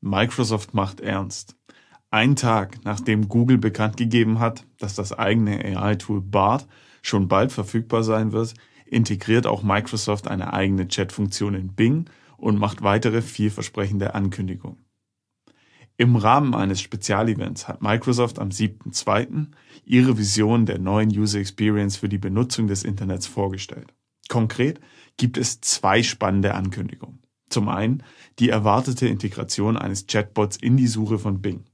Microsoft macht ernst. Ein Tag nachdem Google bekannt gegeben hat, dass das eigene AI-Tool BART schon bald verfügbar sein wird, integriert auch Microsoft eine eigene Chat-Funktion in Bing und macht weitere vielversprechende Ankündigungen. Im Rahmen eines Spezialevents hat Microsoft am 7.2. ihre Vision der neuen User Experience für die Benutzung des Internets vorgestellt. Konkret gibt es zwei spannende Ankündigungen. Zum einen die erwartete Integration eines Chatbots in die Suche von Bing.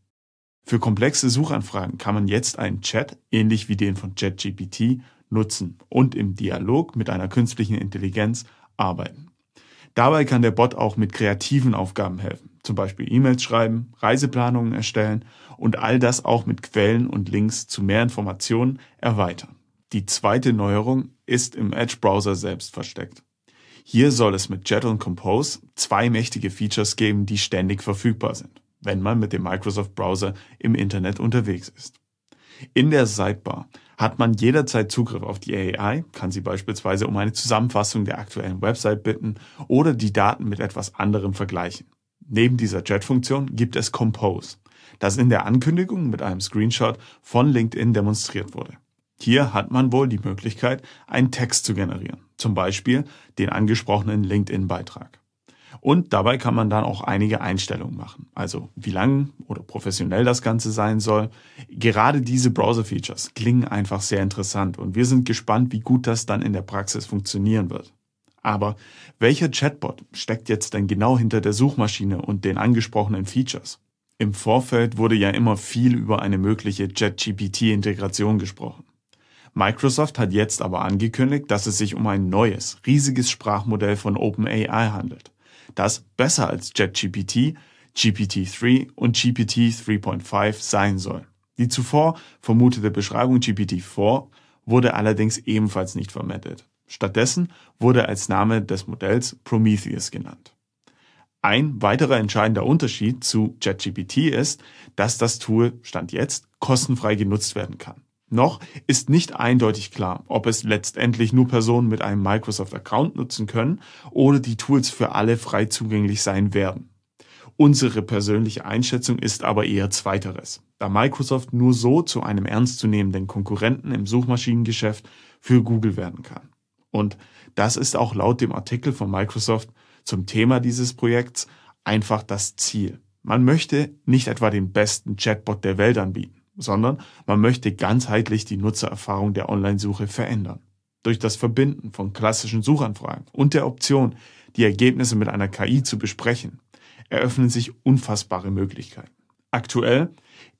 Für komplexe Suchanfragen kann man jetzt einen Chat, ähnlich wie den von ChatGPT, nutzen und im Dialog mit einer künstlichen Intelligenz arbeiten. Dabei kann der Bot auch mit kreativen Aufgaben helfen, zum Beispiel E-Mails schreiben, Reiseplanungen erstellen und all das auch mit Quellen und Links zu mehr Informationen erweitern. Die zweite Neuerung ist im Edge-Browser selbst versteckt. Hier soll es mit Jet und Compose zwei mächtige Features geben, die ständig verfügbar sind, wenn man mit dem Microsoft Browser im Internet unterwegs ist. In der Sidebar hat man jederzeit Zugriff auf die AI, kann sie beispielsweise um eine Zusammenfassung der aktuellen Website bitten oder die Daten mit etwas anderem vergleichen. Neben dieser Chat-Funktion gibt es Compose, das in der Ankündigung mit einem Screenshot von LinkedIn demonstriert wurde. Hier hat man wohl die Möglichkeit, einen Text zu generieren, zum Beispiel den angesprochenen LinkedIn-Beitrag. Und dabei kann man dann auch einige Einstellungen machen. Also wie lang oder professionell das Ganze sein soll. Gerade diese Browser-Features klingen einfach sehr interessant und wir sind gespannt, wie gut das dann in der Praxis funktionieren wird. Aber welcher Chatbot steckt jetzt denn genau hinter der Suchmaschine und den angesprochenen Features? Im Vorfeld wurde ja immer viel über eine mögliche ChatGPT-Integration gesprochen. Microsoft hat jetzt aber angekündigt, dass es sich um ein neues, riesiges Sprachmodell von OpenAI handelt, das besser als JetGPT, GPT-3 und GPT-3.5 sein soll. Die zuvor vermutete Beschreibung GPT-4 wurde allerdings ebenfalls nicht vermittelt. Stattdessen wurde als Name des Modells Prometheus genannt. Ein weiterer entscheidender Unterschied zu ChatGPT ist, dass das Tool Stand jetzt kostenfrei genutzt werden kann. Noch ist nicht eindeutig klar, ob es letztendlich nur Personen mit einem Microsoft-Account nutzen können oder die Tools für alle frei zugänglich sein werden. Unsere persönliche Einschätzung ist aber eher zweiteres, da Microsoft nur so zu einem ernstzunehmenden Konkurrenten im Suchmaschinengeschäft für Google werden kann. Und das ist auch laut dem Artikel von Microsoft zum Thema dieses Projekts einfach das Ziel. Man möchte nicht etwa den besten Chatbot der Welt anbieten sondern man möchte ganzheitlich die Nutzererfahrung der Online-Suche verändern. Durch das Verbinden von klassischen Suchanfragen und der Option, die Ergebnisse mit einer KI zu besprechen, eröffnen sich unfassbare Möglichkeiten. Aktuell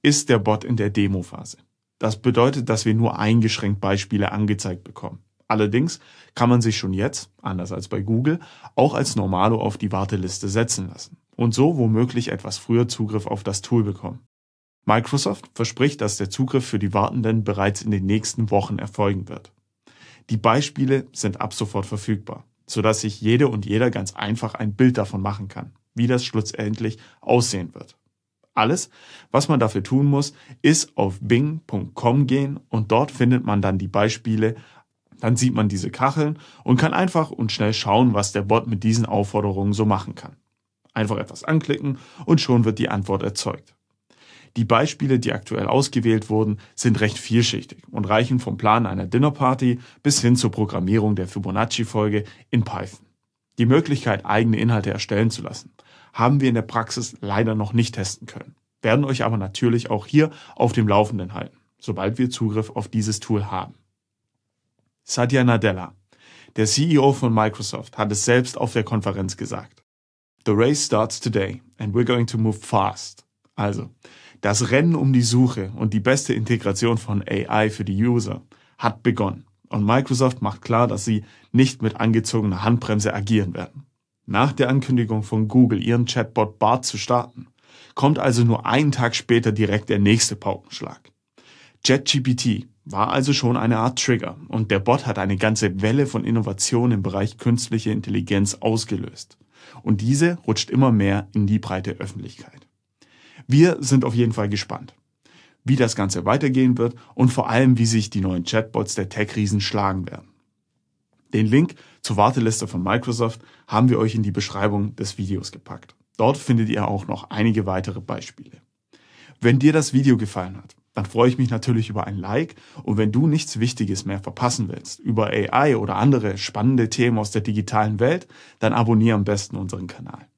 ist der Bot in der Demo-Phase. Das bedeutet, dass wir nur eingeschränkt Beispiele angezeigt bekommen. Allerdings kann man sich schon jetzt, anders als bei Google, auch als Normalo auf die Warteliste setzen lassen und so womöglich etwas früher Zugriff auf das Tool bekommen. Microsoft verspricht, dass der Zugriff für die Wartenden bereits in den nächsten Wochen erfolgen wird. Die Beispiele sind ab sofort verfügbar, sodass sich jede und jeder ganz einfach ein Bild davon machen kann, wie das schlussendlich aussehen wird. Alles, was man dafür tun muss, ist auf bing.com gehen und dort findet man dann die Beispiele, dann sieht man diese Kacheln und kann einfach und schnell schauen, was der Bot mit diesen Aufforderungen so machen kann. Einfach etwas anklicken und schon wird die Antwort erzeugt. Die Beispiele, die aktuell ausgewählt wurden, sind recht vielschichtig und reichen vom Plan einer Dinnerparty bis hin zur Programmierung der Fibonacci-Folge in Python. Die Möglichkeit, eigene Inhalte erstellen zu lassen, haben wir in der Praxis leider noch nicht testen können, werden euch aber natürlich auch hier auf dem Laufenden halten, sobald wir Zugriff auf dieses Tool haben. Satya Nadella, der CEO von Microsoft, hat es selbst auf der Konferenz gesagt. The race starts today and we're going to move fast. Also, das Rennen um die Suche und die beste Integration von AI für die User hat begonnen. Und Microsoft macht klar, dass sie nicht mit angezogener Handbremse agieren werden. Nach der Ankündigung von Google, ihren Chatbot Bart zu starten, kommt also nur einen Tag später direkt der nächste Paukenschlag. JetGPT war also schon eine Art Trigger und der Bot hat eine ganze Welle von Innovationen im Bereich künstliche Intelligenz ausgelöst. Und diese rutscht immer mehr in die breite Öffentlichkeit. Wir sind auf jeden Fall gespannt, wie das Ganze weitergehen wird und vor allem, wie sich die neuen Chatbots der Tech-Riesen schlagen werden. Den Link zur Warteliste von Microsoft haben wir euch in die Beschreibung des Videos gepackt. Dort findet ihr auch noch einige weitere Beispiele. Wenn dir das Video gefallen hat, dann freue ich mich natürlich über ein Like und wenn du nichts Wichtiges mehr verpassen willst über AI oder andere spannende Themen aus der digitalen Welt, dann abonniere am besten unseren Kanal.